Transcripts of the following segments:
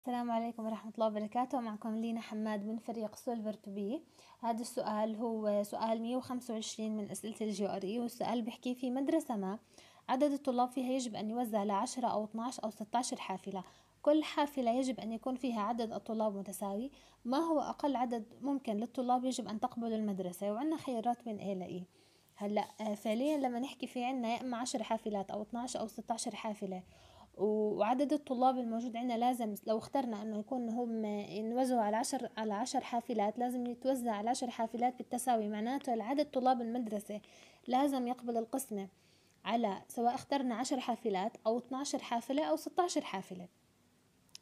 السلام عليكم ورحمة الله وبركاته معكم لينا حماد من فريق سولفر تو بي هذا السؤال هو سؤال 125 من أسئلة الجي ار اي والسؤال بيحكي في مدرسة ما عدد الطلاب فيها يجب أن يوزع على 10 أو 12 أو 16 حافلة كل حافلة يجب أن يكون فيها عدد الطلاب متساوي ما هو أقل عدد ممكن للطلاب يجب أن تقبل المدرسة وعندنا خيارات من A ل E هلا فعليا لما نحكي في عنا يا إما 10 حافلات أو 12 أو 16 حافلة وعدد الطلاب الموجود عندنا لازم لو اخترنا انه يكون هم ينوزعوا على عشر على عشر حافلات لازم يتوزع على عشر حافلات بالتساوي معناته العدد طلاب المدرسة لازم يقبل القسمة على سواء اخترنا عشر حافلات او عشر حافلة او ستة عشر حافلة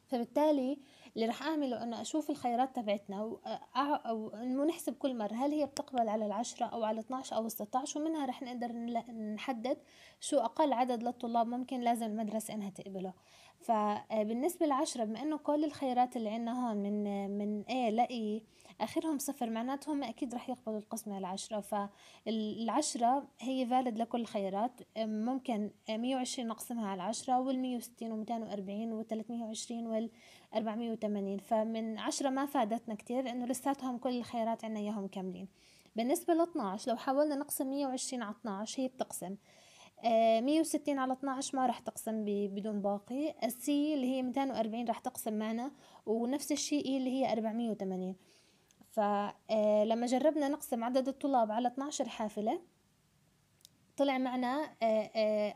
فبالتالي اللي رح اعمله انه اشوف الخيارات تبعتنا ونحسب او انه نحسب كل مره هل هي بتقبل على العشرة او على 12 او 16 ومنها رح نقدر نحدد شو اقل عدد للطلاب ممكن لازم المدرسه انها تقبله فبالنسبه آه، للعشرة بما انه كل الخيارات اللي عندنا هون من من A ل E آخرهم صفر معناتهم أكيد رح يقبلوا القسمة العشرة فالعشرة هي فالد لكل الخيارات ممكن مية وعشرين نقسمها على العشرة والمية وستين ومتين وأربعين والتلتمية وعشرين والأربعمية وثمانين فمن عشرة ما فادتنا كتير لأنه لساتهم كل الخيارات عنا إياهم كاملين بالنسبة ل 12 لو حاولنا نقسم مية وعشرين على 12 هي بتقسم أه، مية وستين على 12 ما راح تقسم بدون باقي السي اللي هي 240 راح تقسم معنا ونفس الشيء اللي هي 480 فلما آه، جربنا نقسم عدد الطلاب على 12 حافلة طلع معنا آه،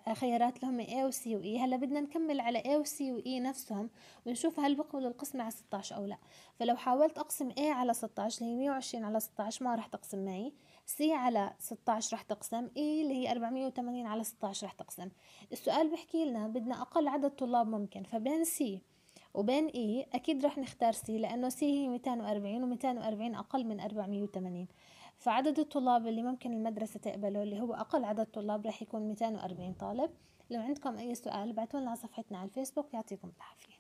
آه، خيارات لهم A و C و E هلا بدنا نكمل على A و C و E نفسهم ونشوف هل بقبلوا القسمة على 16 أو لا فلو حاولت أقسم A على 16 اللي هي 120 على 16 ما راح تقسم معي C على 16 راح تقسم E اللي هي 480 على 16 راح تقسم السؤال بحكي لنا بدنا أقل عدد طلاب ممكن فبين C وبين اي e اكيد رح نختار سي لانه سي هي 240 و240 اقل من 480 فعدد الطلاب اللي ممكن المدرسة تقبله اللي هو أقل عدد طلاب رح يكون 240 طالب لو عندكم أي سؤال بعتولنا على صفحتنا على الفيسبوك يعطيكم العافية